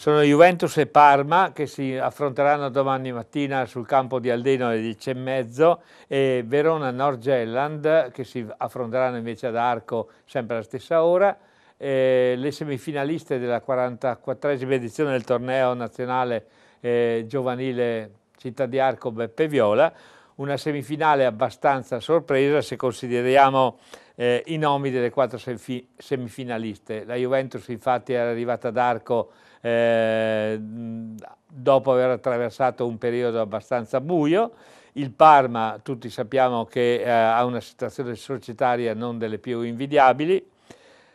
sono Juventus e Parma che si affronteranno domani mattina sul campo di Aldeno alle 10.30 e Verona Norgelland che si affronteranno invece ad Arco sempre alla stessa ora. Eh, le semifinaliste della 44esima edizione del torneo nazionale eh, giovanile Città di Arco Beppe Viola una semifinale abbastanza sorpresa se consideriamo eh, i nomi delle quattro semifinaliste. La Juventus infatti era arrivata ad arco eh, dopo aver attraversato un periodo abbastanza buio, il Parma tutti sappiamo che eh, ha una situazione societaria non delle più invidiabili,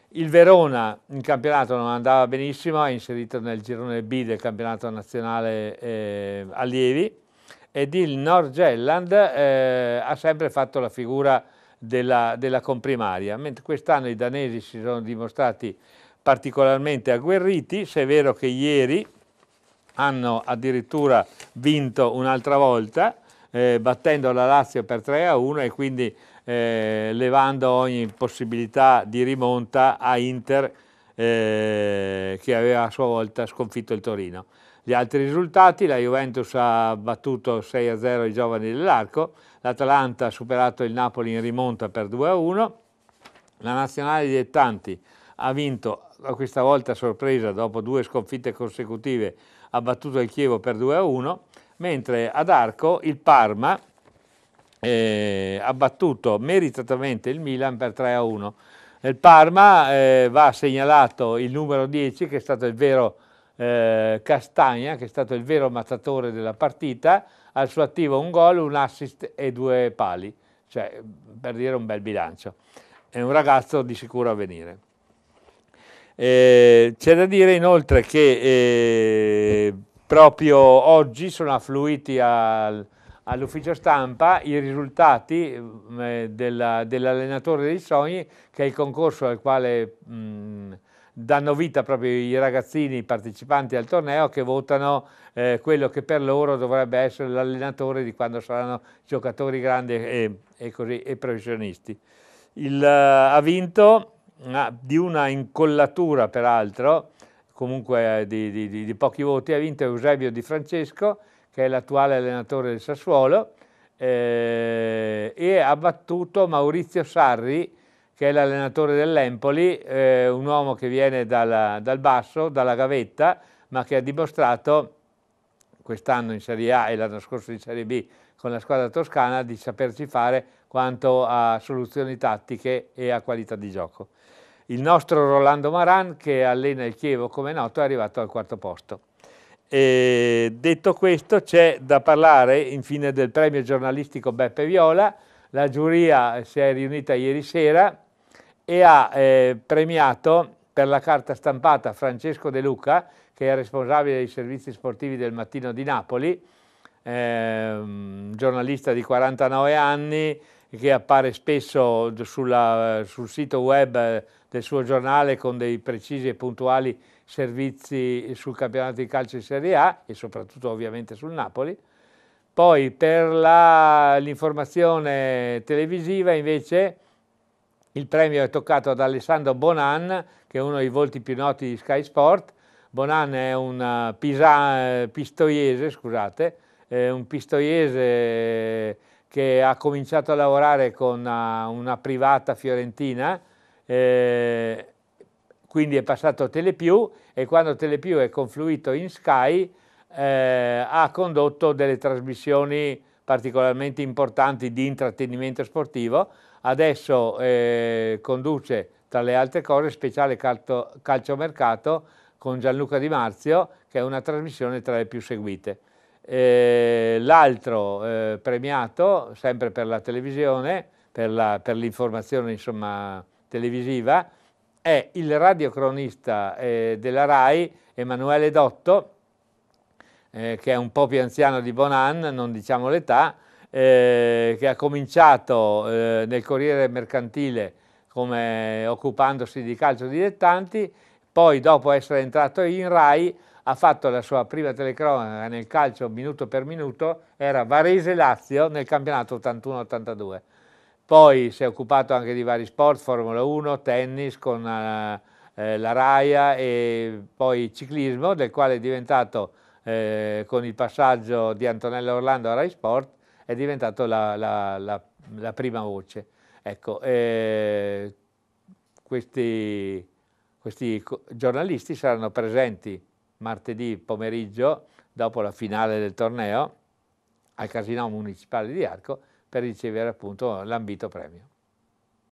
il Verona in campionato non andava benissimo, è inserito nel girone B del campionato nazionale eh, allievi, ed il Norgelland eh, ha sempre fatto la figura della, della comprimaria, mentre quest'anno i danesi si sono dimostrati particolarmente agguerriti, se è vero che ieri hanno addirittura vinto un'altra volta, eh, battendo la Lazio per 3 a 1 e quindi eh, levando ogni possibilità di rimonta a Inter eh, che aveva a sua volta sconfitto il Torino. Gli altri risultati, la Juventus ha battuto 6-0 i giovani dell'Arco, l'Atalanta ha superato il Napoli in rimonta per 2-1, la Nazionale Dilettanti ha vinto, questa volta sorpresa, dopo due sconfitte consecutive, ha battuto il Chievo per 2-1, mentre ad Arco il Parma eh, ha battuto meritatamente il Milan per 3-1. Nel Parma eh, va segnalato il numero 10 che è stato il vero eh, Castagna, che è stato il vero mazzatore della partita, al suo attivo un gol, un assist e due pali, cioè per dire un bel bilancio. È un ragazzo di sicuro a venire. Eh, c'è da dire inoltre che eh, proprio oggi sono affluiti al, all'ufficio stampa i risultati eh, dell'allenatore dei sogni, che è il concorso al quale mh, danno vita proprio ai ragazzini partecipanti al torneo che votano eh, quello che per loro dovrebbe essere l'allenatore di quando saranno giocatori grandi e, e, così, e professionisti. Il, eh, ha vinto una, di una incollatura peraltro, comunque eh, di, di, di, pochi voti, ha vinto Eusebio Di Francesco, che è l'attuale allenatore del Sassuolo, eh, e ha battuto Maurizio Sarri, che è l'allenatore dell'Empoli, eh, un uomo che viene dalla, dal basso, dalla gavetta, ma che ha dimostrato quest'anno in Serie A e l'anno scorso in Serie B con la squadra toscana di saperci fare quanto a soluzioni tattiche e a qualità di gioco. Il nostro Rolando Maran, che allena il Chievo come è noto, è arrivato al quarto posto. E detto questo, c'è da parlare infine del premio giornalistico Beppe Viola. La giuria si è riunita ieri sera e ha eh, premiato per la carta stampata Francesco De Luca, che è responsabile dei servizi sportivi del Mattino di Napoli, eh, giornalista di 49 anni che appare spesso sulla, sul sito web del suo giornale con dei precisi e puntuali servizi sul campionato di calcio di Serie A e soprattutto ovviamente sul Napoli. Poi per l'informazione televisiva invece il premio è toccato ad Alessandro Bonan, che è uno dei volti più noti di Sky Sport. Bonan è un eh, pisa, eh, pistoiese, scusate, un pistoiese che ha cominciato a lavorare con una, eh, una privata fiorentina, eh, quindi è passato a Telepiù e quando Telepiù è confluito in Sky eh, ha condotto delle trasmissioni particolarmente importanti di intrattenimento sportivo, adesso eh, conduce tra le altre cose speciale calcio, calciomercato con Gianluca Di Marzio che è una trasmissione tra le più seguite. Eh, L'altro eh, premiato, sempre per la televisione, per, l'informazione televisiva, è il radiocronista eh, della RAI Emanuele Dotto, eh, che è un po' più anziano di Bonan, non diciamo l'età, eh, che ha cominciato eh, nel Corriere Mercantile come, occupandosi di calcio dilettanti, poi dopo essere entrato in Rai ha fatto la sua prima telecronaca nel calcio minuto per minuto, era Varese-Lazio nel campionato 81-82. Poi si è occupato anche di vari sport, Formula 1, tennis con eh, eh, la Raia e poi ciclismo, del quale è diventato eh, con il passaggio di Antonella Orlando a Rai Sport è diventato la, la, la, la prima voce. Ecco, eh, questi, questi giornalisti saranno presenti martedì pomeriggio dopo la finale del torneo al Casino Municipale di Arco per ricevere appunto l'ambito premio.